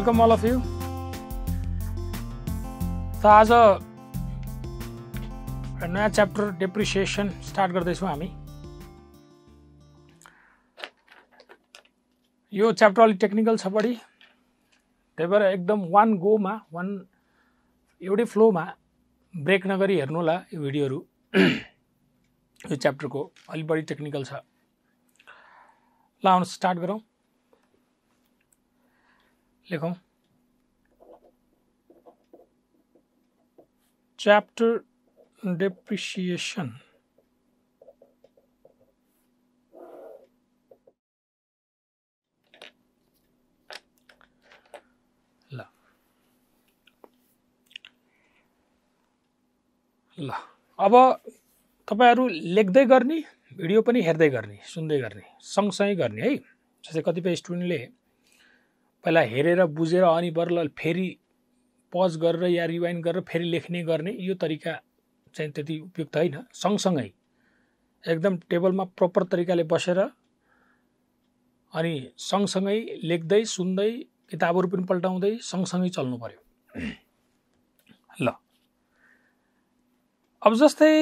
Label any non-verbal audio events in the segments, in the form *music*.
Welcome all of you त आज नयाँ च्याप्टर डेप्रिसिएसन स्टार्ट गर्दैछौँ हामी यो च्याप्टर अलिक टेक्निकल छ बढी त्यही भएर एकदम वान गोमा वान एउटै फ्लोमा ब्रेक नगरी हेर्नु होला यो भिडियोहरू यो च्याप्टरको अलिक बढी टेक्निकल छ ल आउनु स्टार्ट गरौँ लेखौँ च्याप्टर डेप्रिसिएसन ल ल अब तपाईँहरू लेख्दै गर्ने भिडियो पनि हेर्दै गर्ने सुन्दै गर्ने सँगसँगै गर्ने है जस्तै कतिपय स्टुडेन्टले पहिला हेरेर बुझेर अनि बरल फेरि पज गरेर या रिवाइन्ड गरेर फेरि लेख्ने गर्ने यो तरिका चाहिँ त्यति उपयुक्त होइन सँगसँगै एकदम टेबलमा प्रपर तरिकाले बसेर अनि सँगसँगै लेख्दै सुन्दै किताबहरू पनि पल्टाउँदै सँगसँगै चल्नु पऱ्यो ल अब जस्तै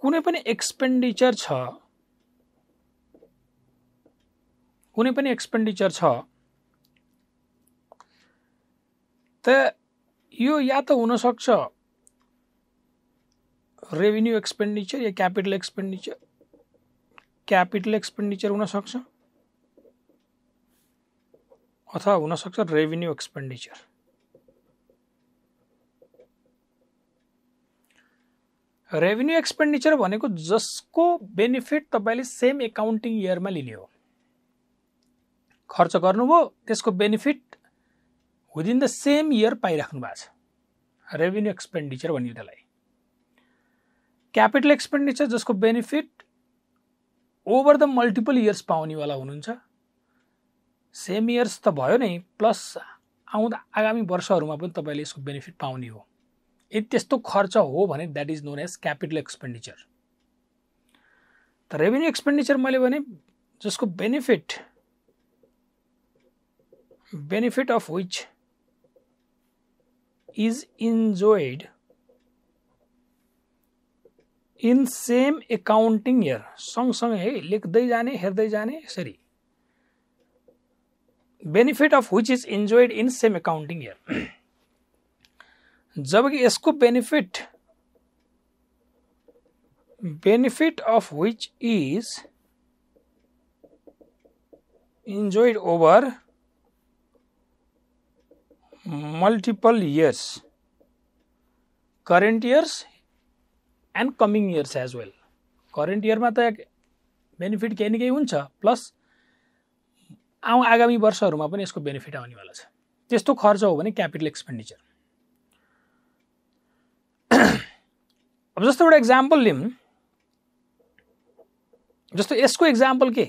कुनै पनि एक्सपेन्डिचर छ कुनै पनि एक्सपेन्डिचर छ त यो या त हुनसक्छ रेभिन्यू एक्सपेन्डिचर या क्यापिटल एक्सपेन्डिचर क्यापिटल एक्सपेन्डिचर हुनसक्छ अथवा हुनसक्छ रेभिन्यू एक्सपेन्डिचर रेभिन्यू एक्सपेन्डिचर भनेको जसको बेनिफिट तपाईँले सेम एकाउन्टिङ इयरमा लिने हो खर्च गर्नुभयो त्यसको benefit within the same year पाइराख्नु भएको छ रेभेन्यू एक्सपेन्डिचर भनियो त्यसलाई क्यापिटल एक्सपेन्डिचर जसको benefit over the multiple years पाउनेवाला हुनुहुन्छ सेम इयर्स त भयो नै प्लस आउँदा आगामी वर्षहरूमा पनि तपाईँले यसको बेनिफिट पाउने हो यदि त्यस्तो खर्च हो भने that is known as capital expenditure त रेभेन्यू एक्सपेन्डिचर मैले भने जसको benefit benefit of which is enjoyed in same accounting year संग संग है लिख दै जाने हेर दै जाने यसरी benefit of which is enjoyed in same accounting year जबकि यसको benefit benefit of which is enjoyed over multiple years current years and coming years as well current इयरमा त बेनिफिट केही न केही हुन्छ प्लस आउँ आगामी वर्षहरूमा पनि यसको बेनिफिट आउनेवाला छ त्यस्तो खर्च हो भने क्यापिटल एक्सपेन्डिचर अब जस्तो एउटा इक्जाम्पल लिऊँ जस्तो यसको इक्जाम्पल के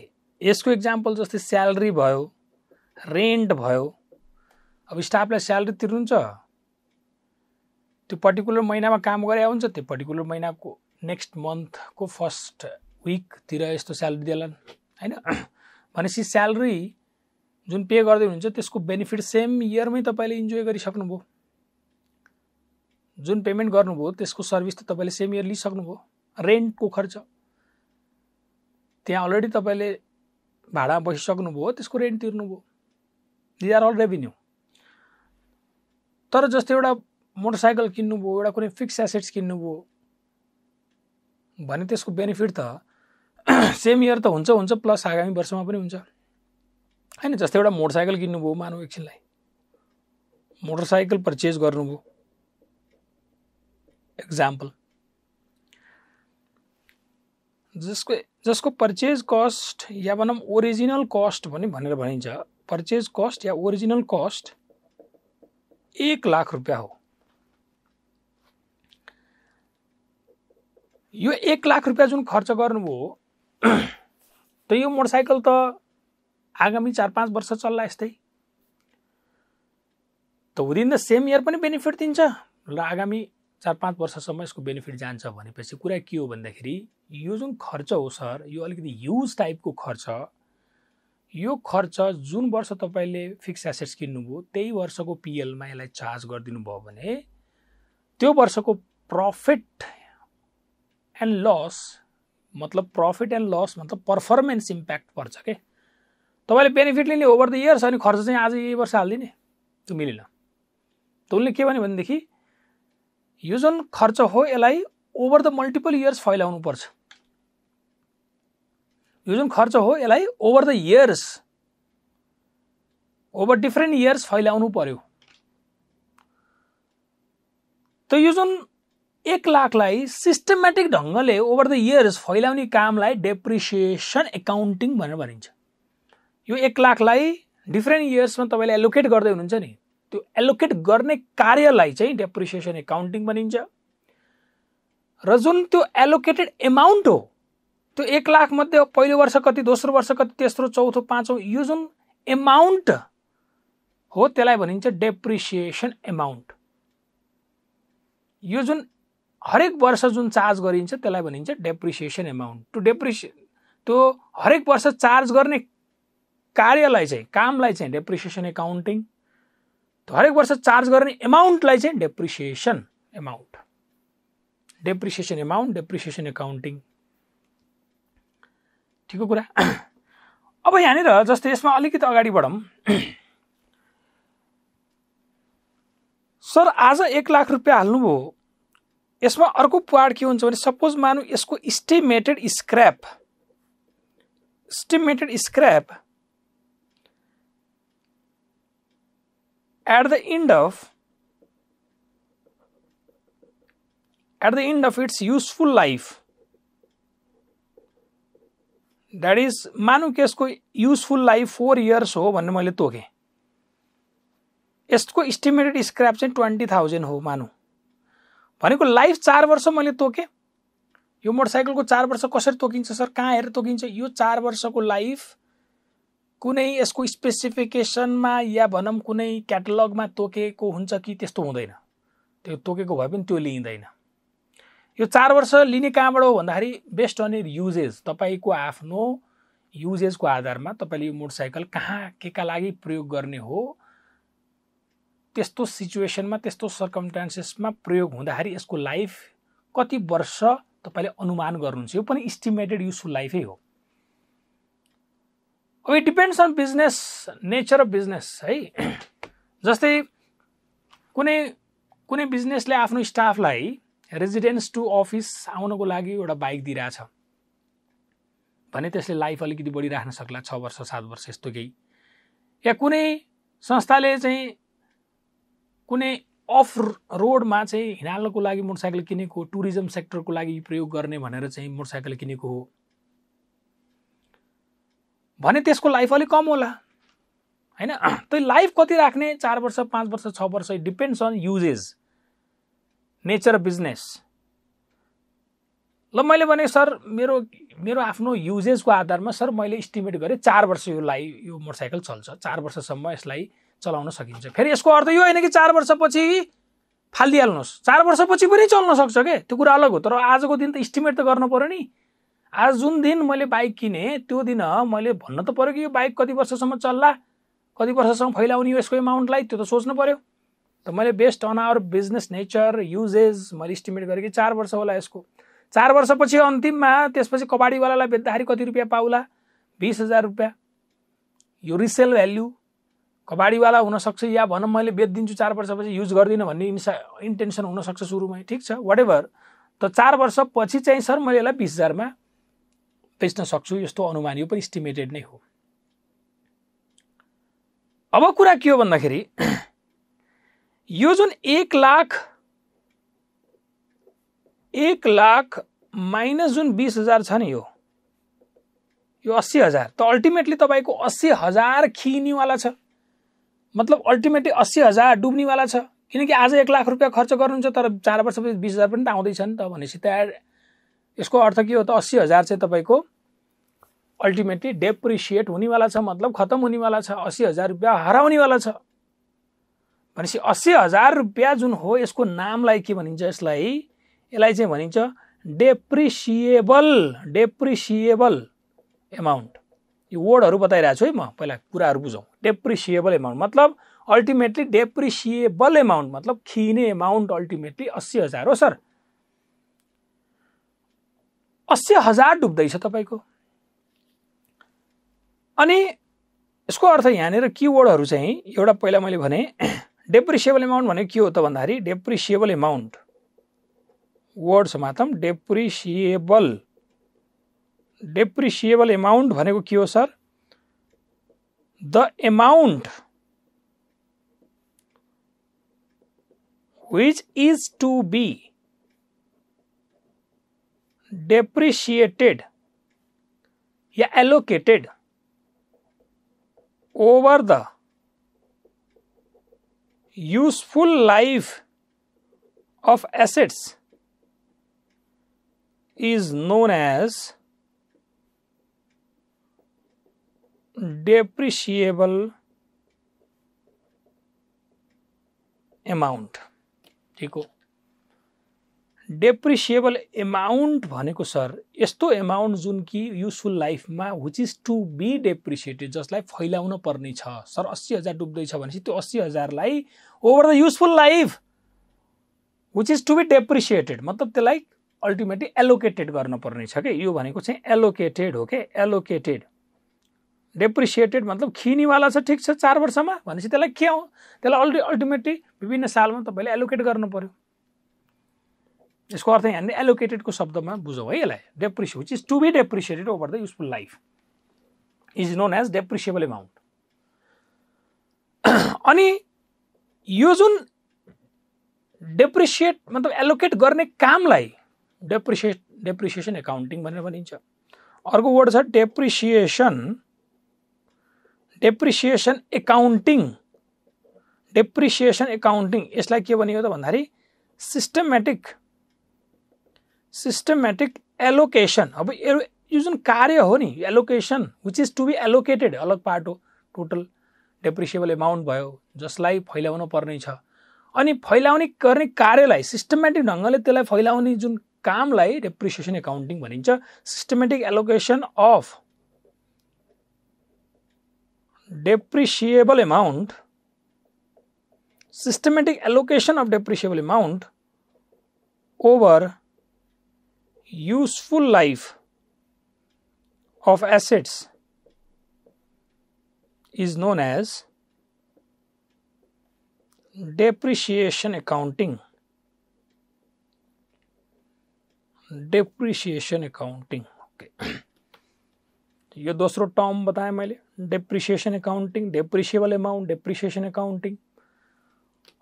यसको इक्जाम्पल जस्तै स्यालेरी भयो रेन्ट भयो अब स्टाफलाई स्यालेरी तिर्नुहुन्छ त्यो पर्टिकुलर महिनामा काम गरे हुन्छ त्यो पर्टिकुलर महिनाको नेक्स्ट मन्थको फर्स्ट विकतिर यस्तो स्यालेरी दिएलान् होइन *clears throat* भनेपछि स्यालेरी जुन पे गर्दै हुनुहुन्छ त्यसको बेनिफिट सेम इयरमै तपाईँले इन्जोय गरिसक्नुभयो जुन पेमेन्ट गर्नुभयो त्यसको सर्भिस त तपाईँले सेम इयर लिइसक्नुभयो रेन्टको खर्च त्यहाँ अलरेडी तपाईँले भाडा बसिसक्नुभयो त्यसको रेन्ट तिर्नुभयो दिज आर अल रेभिन्यू तर जस्तो एउटा मोटरसाइकल किन्नुभयो एउटा कुनै फिक्स एसेट्स किन्नुभयो भने त्यसको बेनिफिट त सेम *clears throat* इयर त हुन्छ हुन्छ प्लस आगामी वर्षमा पनि हुन्छ होइन जस्तै एउटा मोटरसाइकल किन्नुभयो मानव एकछिनलाई मोटरसाइकल पर्चेज गर्नुभयो एक्जाम्पल जसको जसको पर्चेज कस्ट या भनौँ ओरिजिनल कस्ट पनि भनेर भनिन्छ पर्चेज कस्ट या ओरिजिनल कस्ट एक लाख रुपियाँ हो यो एक लाख रुपियाँ जुन खर्च गर्नुभयो *clears throat* त यो मोटरसाइकल त आगामी चार पाँच वर्ष चल्ला यस्तै त विदिन द सेम इयर पनि बेनिफिट दिन्छ र आगामी चार पाँच वर्षसम्म यसको बेनिफिट जान्छ भनेपछि कुरा के हो भन्दाखेरि यो जुन खर्च हो सर यो अलिकति ह्युज टाइपको खर्च यो खर्च जुन वर्ष तपाईँले फिक्स एसेट्स किन्नुभयो त्यही वर्षको पिएलमा यसलाई चार्ज गरिदिनु भयो भने त्यो वर्षको प्रफिट एन्ड लस मतलब प्रफिट एन्ड लस मतलब पर्फर्मेन्स इम्प्याक्ट पर्छ के तपाईँले बेनिफिट लिने ओभर द इयर्स अनि खर्च चाहिँ आज यही वर्ष हालिदिने त्यो मिलेन त उसले के भन्यो भनेदेखि यो जुन खर्च हो यसलाई ओभर द मल्टिपल इयर्स फैलाउनु पर्छ यो जुन खर्च हो यसलाई over the years over different years फैलाउनु पर्यो त यो जुन एक लाखलाई सिस्टमेटिक ढङ्गले ओभर द इयर्स फैलाउने कामलाई डेप्रिसिएसन एकाउन्टिङ भनेर भनिन्छ यो एक लाखलाई डिफ्रेन्ट इयर्समा तपाईँले एलोकेट गर्दै हुनुहुन्छ नि त्यो एलोकेट गर्ने कार्यलाई चाहिँ डेप्रिसिएसन एकाउन्टिङ भनिन्छ र जुन त्यो एलोकेटेड एमाउन्ट हो त्यो एक लाखमध्ये पहिलो वर्ष कति दोस्रो वर्ष कति तेस्रो चौथो पाँचौँ यो जुन एमाउन्ट हो त्यसलाई भनिन्छ डेप्रिसिएसन एमाउन्ट यो जुन हरेक वर्ष जुन चार्ज गरिन्छ त्यसलाई भनिन्छ डेप्रिसिएसन एमाउन्ट टु डेप्रिसिए त्यो हरेक वर्ष चार्ज गर्ने कार्यलाई चाहिँ कामलाई चाहिँ डेप्रिसिएसन एकाउन्टिङ हरेक वर्ष चार्ज गर्ने एमाउन्टलाई चाहिँ depreciation amount depreciation amount depreciation accounting ठिक कुरा अब यहाँनिर जस्तै यसमा अलिकति अगाडि बढौँ सर आज एक लाख रुपियाँ हाल्नुभयो यसमा अर्को पार्ट के हुन्छ भने सपोज मानु यसको estimated scrap estimated scrap at the end of at the end of its useful life that is मानु केसको यसको युजफुल लाइफ फोर इयर्स हो भन्ने मैले तोकेँ यसको इस्टिमेटेड स्क्र्याप चाहिँ ट्वेन्टी थाउजन्ड हो मानु भनेको लाइफ चार वर्ष मैले तोकेँ यो मोटरसाइकलको चार वर्ष कसरी तोकिन्छ सर कहाँ हेरेर तोकिन्छ यो चार वर्षको लाइफ कुनै यसको स्पेसिफिकेसनमा या भनौँ कुनै क्याटलगमा तोकेको हुन्छ कि त्यस्तो हुँदैन त्यो तोकेको भए पनि त्यो लिइँदैन यो चार वर्ष लिने कहाँबाट हो भन्दाखेरि बेस्ट अन इट युजेज तपाईँको आफ्नो युजेजको आधारमा तपाईँले यो मोटरसाइकल कहाँ के का लागि प्रयोग गर्ने हो त्यस्तो सिचुएसनमा त्यस्तो सर्कमस्टान्सेसमा प्रयोग हुँदाखेरि यसको लाइफ कति वर्ष तपाईँले अनुमान गर्नुहुन्छ यो पनि इस्टिमेटेड युजफुल लाइफै हो अब it depends on business nature of business है *clears throat* जस्तै कुनै कुनै बिजनेसले आफ्नो स्टाफलाई रेजिडेन्स टु अफिस आउनको लागि एउटा बाइक दिइरहेछ भने त्यसले लाइफ अलिकति बढी राख्न सक्ला छ वर्ष सात वर्ष यस्तो केही या कुनै संस्थाले चाहिँ कुनै अफ रोडमा चाहिँ हिँडाल्नको लागि मोटरसाइकल किनेको टुरिज्म सेक्टरको लागि प्रयोग गर्ने भनेर चाहिँ मोटरसाइकल किनेको हो भने त्यसको लाइफ अलिक कम होला होइन *clears throat* त्यो लाइफ कति राख्ने चार वर्ष पाँच वर्ष छ वर्ष depends on uses nature of business ल मैले भने सर मेरो मेरो आफ्नो युजेजको आधारमा सर मैले इस्टिमेट गरेँ चार वर्ष यो लाइ यो मोटरसाइकल चल्छ चार वर्षसम्म यसलाई चलाउन सकिन्छ फेरि यसको अर्थ यो होइन कि चार वर्षपछि फालिदिइहाल्नुहोस् चार वर्षपछि पनि चल्न सक्छ क्या त्यो कुरा अलग हो तर आजको दिन त इस्टिमेट त गर्नु पऱ्यो नि आज जुन दिन मैले बाइक किनेँ त्यो दिन मैले भन्न त पऱ्यो कि यो बाइक कति वर्षसम्म चल्ला कति वर्षसम्म फैलाउने यो यसको एमाउन्टलाई त्यो त सोच्नु पऱ्यो त मैले based on our business nature uses मैले इस्टिमेट गरेँ कि चार वर्ष होला यसको चार वर्षपछि अन्तिममा त्यसपछि कबाडीवालालाई बेच्दाखेरि कति रुपियाँ पाउला बिस हजार रुपियाँ यो रिसेल भ्याल्यु कबाडीवाला हुनसक्छ या भनौँ मैले बेचिदिन्छु चार वर्षपछि युज गर्दिनँ भन्ने इन्सा इन्टेन्सन हुनसक्छ सुरुमै ठिक छ वाट एभर त चार वर्षपछि चाहिँ सर मैले यसलाई बिस हजारमा बेच्न सक्छु यस्तो अनुमान यो पनि इस्टिमेटेड नै हो अब कुरा के हो भन्दाखेरि यो जुन एक लाख एक लाख माइनस जुन बिस हजार छ नि यो यो अस्सी हजार त अल्टिमेटली तपाईँको अस्सी हजार खिनिवाला छ मतलब अल्टिमेटली अस्सी हजार डुब्नेवाला छ किनकि आज एक लाख रुपियाँ खर्च गर्नुहुन्छ तर चार वर्षपछि बिस हजार पनि त आउँदैछ नि त भनेपछि त यसको अर्थ के हो त अस्सी हजार चाहिँ तपाईँको अल्टिमेटली डेप्रिसिएट हुनेवाला छ मतलब खत्तम हुनेवाला छ अस्सी हजार रुपियाँ हराउनेवाला छ भनेपछि अस्सी हजार रुपियाँ जुन हो यसको नामलाई के भनिन्छ यसलाई यसलाई चाहिँ भनिन्छ डेप्रिसिएबल डेप्रिसिएबल एमाउन्ट यो वर्डहरू बताइरहेको छु है म पहिला कुराहरू बुझौँ डेप्रिसिएबल एमाउन्ट मतलब अल्टिमेटली डेप्रिसिएबल एमाउन्ट मतलब खिने एमाउन्ट अल्टिमेटली अस्सी हजार हो सर अस्सी हजार डुब्दैछ तपाईँको अनि यसको अर्थ यहाँनिर किवर्डहरू चाहिँ एउटा पहिला मैले भने डेप्रिसिएबल अमाउन्ट भनेको के हो त भन्दाखेरि डेप्रिसिएबल अमाउन्ट वर्ड समातम डेप्रिसिएबल डेप्रिसिएबल अमाउन्ट भनेको के हो sir the amount which is to be depreciated या allocated over the useful life of assets is known as depreciable amount ठीक हो डेप्रिसिएबल एमाउन्ट भनेको सर यस्तो एमाउन्ट जुन कि युजफुल लाइफमा which is to be depreciated जसलाई फैलाउन पर्ने छ सर अस्सी हजार डुब्दैछ भनेपछि त्यो अस्सी हजारलाई over the useful life which is to be depreciated मतलब त्यसलाई अल्टिमेटली एलोकेटेड गर्नुपर्ने छ कि यो भनेको चाहिँ एलोकेटेड हो कि एलोकेटेड डेप्रिसिएटेड मतलब खिनीवाला छ ठिक छ चार वर्षमा भनेपछि त्यसलाई के हो त्यसलाई अल्टि अल्टिमेटली विभिन्न सालमा तपाईँले एलोकेट गर्नु पऱ्यो यसको अर्थ यहाँनिर एलोकेटेडको शब्दमा बुझौँ है यसलाई डेप्रिस which is to be depreciated over the useful life is known as depreciable amount अनि यो जुन डेप्रिसिएट मतलब एलोकेट गर्ने कामलाई डेप्रिसिएट डेप्रिसिएसन एकाउन्टिङ भनेर भनिन्छ अर्को वर्ड छ depreciation depreciation accounting depreciation accounting यसलाई के भनियो त भन्दाखेरि सिस्टमेटिक सिस्टमेटिक एलोकेसन अब यो जुन कार्य हो नि allocation which is to be allocated अलग पार्ट हो टोटल डेप्रिसिएबल एमाउन्ट भयो जसलाई फैलाउनु पर्ने छ अनि फैलाउने गर्ने कार्यलाई सिस्टमेटिक ढङ्गले त्यसलाई फैलाउने जुन कामलाई डेप्रिसिएसन एकाउन्टिङ भनिन्छ systematic allocation of depreciable amount systematic allocation of depreciable amount over useful life of assets is known as depreciation accounting depreciation accounting okay. ये दूसरों टर्म बताया मैंने depreciation accounting depreciable amount depreciation accounting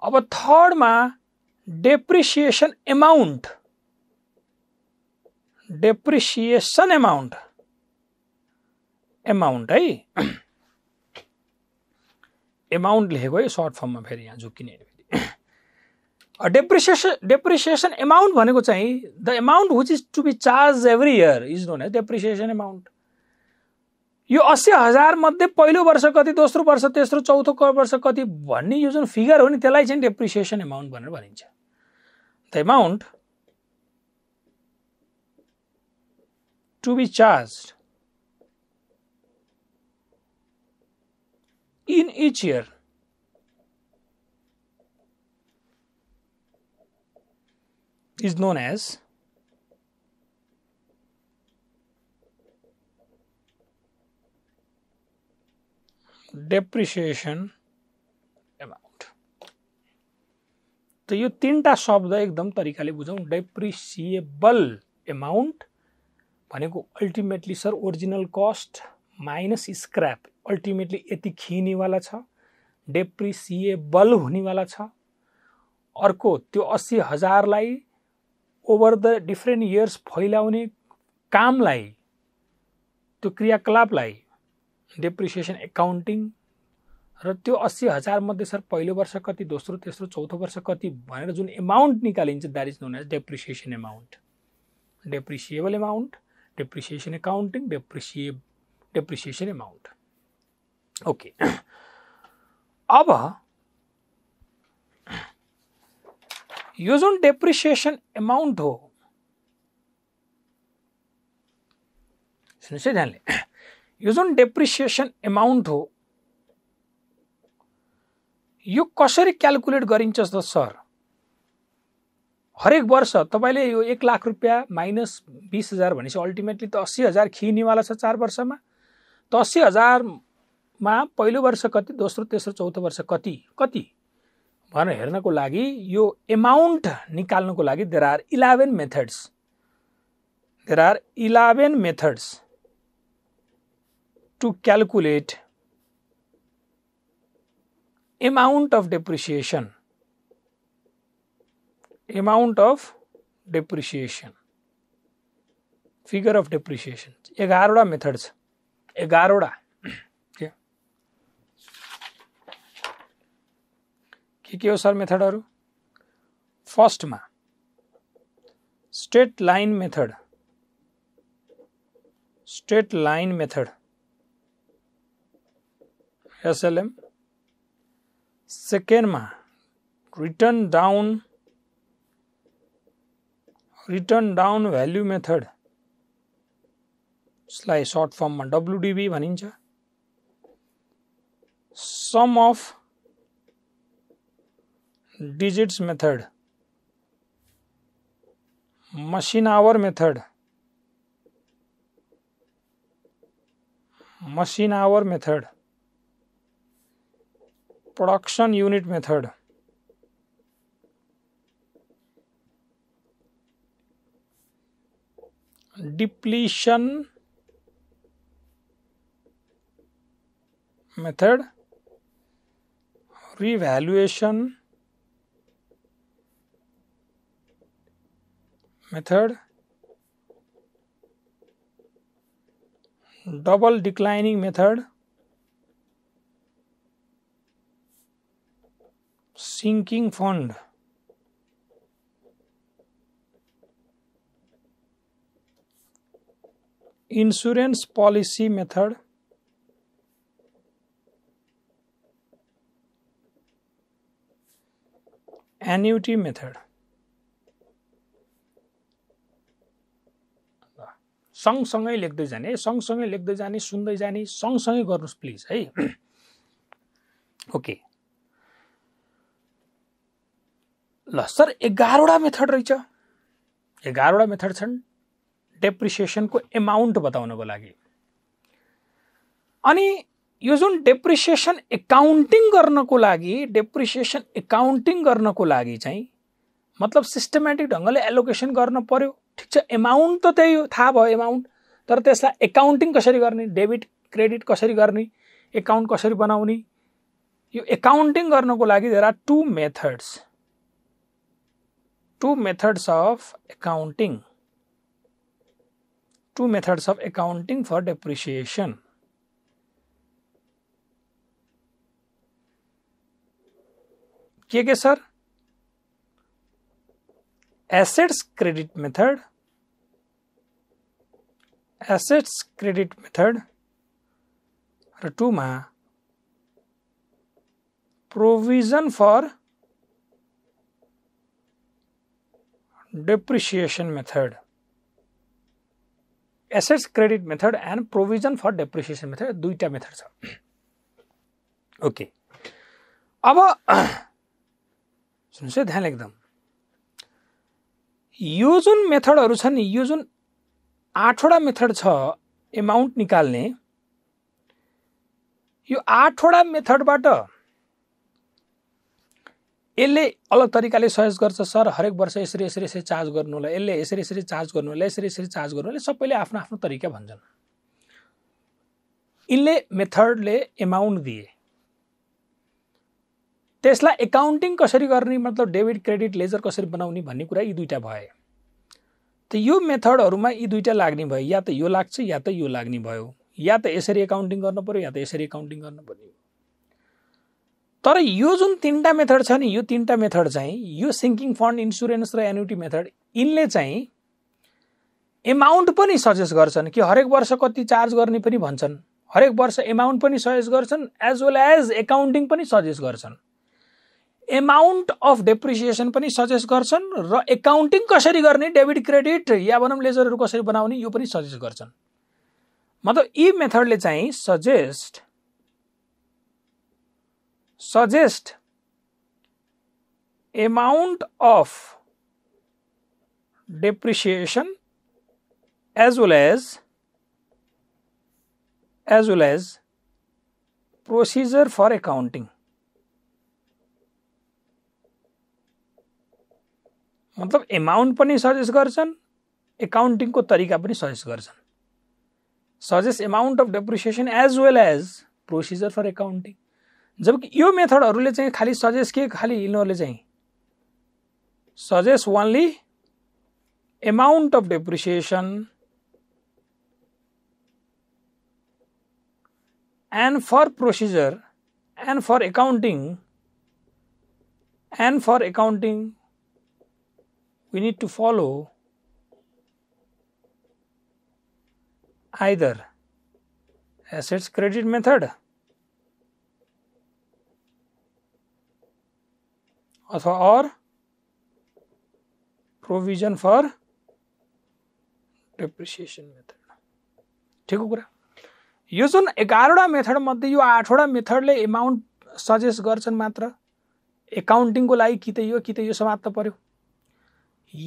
अब third में depreciation amount depreciation amount amount है amount लेखेको है short फर्ममा फेरि यहाँ झुक्किने डेप्रिसिएसन डेप्रिसिएसन एमाउन्ट भनेको चाहिँ the amount which is to be charge every year is known है डेप्रिसिएसन एमाउन्ट यो अस्सी हजारमध्ये पहिलो वर्ष कति दोस्रो वर्ष तेस्रो चौथो वर्ष कति भन्ने यो जुन फिगर हो नि त्यसलाई चाहिँ डेप्रिसिएसन एमाउन्ट भनेर भनिन्छ the amount to be charged in each year. is known as depreciation amount. तो यो तिनवटा शब्द एकदम तरिकाले बुझौँ डेप्रिसिएबल amount. भनेको ultimately sir original cost minus scrap ultimately यति खिनेवाला छ डेप्रिसिएबल हुनेवाला छ अर्को त्यो अस्सी हजारलाई ओभर द डिफ्रेन्ट इयर्स फैलाउने कामलाई त्यो क्रियाकलापलाई डेप्रिसिएसन एकाउन्टिङ र त्यो अस्सी हजारमध्ये सर पहिलो वर्ष कति दोस्रो तेस्रो चौथो वर्ष कति भनेर जुन एमाउन्ट निकालिन्छ that is known as depreciation amount depreciable amount depreciation accounting depreciate depreciation amount okay अब यूज ऑन डेप्रिशिएशन अमाउंट हो सुनिश्चित ध्यान लें यूज ऑन डेप्रिसिएसन एमाउन्ट हो यो कसरी क्यालकुलेट गरिन्छ त सर हरेक वर्ष तपाईँले यो एक लाख रुपियाँ माइनस बिस हजार भनेपछि अल्टिमेटली त अस्सी हजार खिनेवाला छ चार वर्षमा त अस्सी हजारमा पहिलो वर्ष कति दोस्रो तेस्रो चौथो वर्ष कति कति भनेर हेर्नको लागि यो एमाउन्ट निकाल्नुको लागि there are eleven methods there are eleven methods to calculate amount of depreciation amount of depreciation figure of depreciation एगारोड़ा methods एगारोड़ा के के हो सर मेथडहरू फर्स्टमा straight line method straight line method SLM सेकेन्डमा written down written down value method यसलाई short में डब्लुडिबी भाई sum of digits method machine hour method machine hour method production unit method depletion method revaluation method double declining method sinking fund policy method method method ल सँगसँगै लेख्दै जाने सँगसँगै लेख्दै जाने सुन्दै जाने सँगसँगै गर्नुहोस् प्लिज है ओके ल सर एघारवटा मेथड रहेछ एघारवटा मेथड छन् डेप्रिसिएसनको एमाउन्ट बताउनको लागि अनि यो जुन डेप्रिसिएसन एकाउन्टिङ गर्नको लागि डेप्रिसिएसन एकाउन्टिङ गर्नको लागि चाहिँ मतलब सिस्टमेटिक ढङ्गले एलोकेसन गर्न पर्यो ठिक छ एमाउन्ट त त्यही हो थाहा भयो एमाउन्ट तर त्यसलाई एकाउन्टिङ कसरी गर्ने डेबिट क्रेडिट कसरी गर्ने एकाउन्ट कसरी बनाउने यो एकाउन्टिङ गर्नको लागि there are two methods two methods of accounting two methods of accounting for depreciation. के है sir assets credit method assets credit method two में provision for depreciation method assets credit method and provision for depreciation method दुईवटा method छ okay अब सुन्नुहोस् है ध्यान एकदम यो जुन मेथडहरू छ नि यो जुन आठवटा मेथड छ एमाउन्ट निकाल्ने यो आठवटा मेथडबाट यसले अलग तरिकाले सहयोग गर्छ सर हरेक वर्ष यसरी यसरी यसरी चार्ज गर्नु होला यसले यसरी यसरी चार्ज गर्नु होला यसरी यसरी चार्ज गर्नु सबैले आफ्नो आफ्नो तरिका भन्छन् यिनले मेथडले एमाउन्ट दिए त्यसलाई एकाउन्टिङ कसरी गर्ने मतलब डेबिट क्रेडिट लेजर कसरी बनाउने भन्ने कुरा यी दुइटा भए त यो मेथडहरूमा यी दुइटा लाग्ने भयो या त यो लाग्छ या त यो लाग्ने भयो या त यसरी एकाउन्टिङ गर्नु पऱ्यो या त यसरी एकाउन्टिङ गर्नु पऱ्यो तर यो जुन तिनवटा मेथड छ नि यो तिनवटा मेथड चाहिँ यो सिङ्किङ फन्ड इन्सुरेन्स र एन्युटी मेथड यिनले चाहिँ एमाउन्ट पनि सजेस्ट गर्छन् कि हरेक वर्ष कति चार्ज गर्ने पनि भन्छन् हरेक वर्ष एमाउन्ट पनि सजेस्ट गर्छन् एज वेल एज एकाउन्टिङ पनि सजेस्ट गर्छन् एमाउन्ट अफ डेप्रिसिएसन पनि सजेस्ट गर्छन् र एकाउन्टिङ कसरी गर्ने डेबिट क्रेडिट या भनौँ लेजरहरू कसरी बनाउने यो पनि सजेस्ट गर्छन् मतलब यी मेथडले चाहिँ suggest suggest amount of depreciation as well as as well as procedure for accounting मतलब एमाउन्ट पनि सजेस्ट गर्छन् एकाउन्टिङको तरिका पनि सजेस्ट गर्छन् suggest amount of depreciation as well as procedure for accounting जबकि यो मेथडहरूले चाहिँ खालि सजेस्ट के खालि यिनीहरूले चाहिँ suggest only amount of depreciation and for procedure and for accounting and for accounting we need to follow either assets credit method अथवा और प्रोभिजन फर डेप्रिसिएसन मेथड ठिकको कुरा यो जुन एघारवटा मध्ये यो आठवटा मेथडले एमाउन्ट सजेस्ट गर्छन् मात्र एकाउन्टिङको लागि कि त यो कि त यो समाप्त पऱ्यो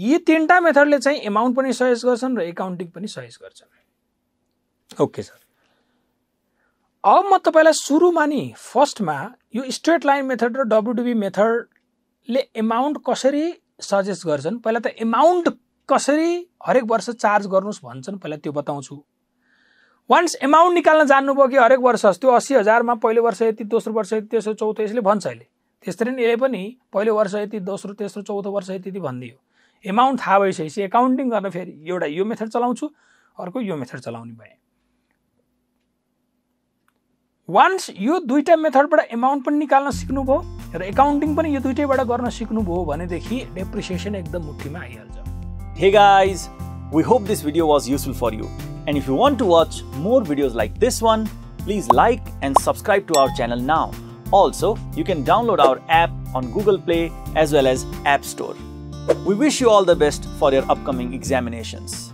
यी तिनवटा मेथडले चाहिँ एमाउन्ट पनि सजेस्ट गर्छन् र एकाउन्टिङ पनि सजेस्ट गर्छन् ओके सर अब म तपाईँलाई सुरुमा नि फर्स्टमा यो स्ट्रेट लाइन मेथड र डब्लुडिबी मेथड ले एमाउन्ट कसरी सजेस्ट गर्छन् पहिला त एमाउन्ट कसरी हरेक वर्ष चार्ज गर्नुहोस् भन्छन् पहिला त्यो बताउँछु वान्स एमाउन्ट निकाल्न जान्नुभयो कि हरेक वर्ष त्यो अस्सी हजारमा पहिलो वर्ष यति दोस्रो वर्ष यति तेस्रो चौथो यसले भन्छ अहिले त्यसरी नै यसले पनि पहिलो वर्ष यति दोस्रो तेस्रो चौथो वर्ष यति यति भनिदियो एमाउन्ट थाहा भइसकेपछि एकाउन्टिङ गर्न फेरि एउटा यो मेथड चलाउँछु अर्को यो मेथड चलाउने भए वान्स यो दुईवटा मेथडबाट एमाउन्ट पनि निकाल्न सिक्नुभयो र एकाउन्टिङ पनि यो दुइटैबाट गर्न सिक्नुभयो भनेदेखि डेप्रिसिएसन एकदम मुठीमा आइहाल्छ hey guys we hope this video was useful for you and if you want to watch more videos like this one please like and subscribe to our channel now also you can download our app on Google play as well as app store we wish you all the best for your upcoming examinations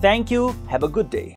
thank you have a good day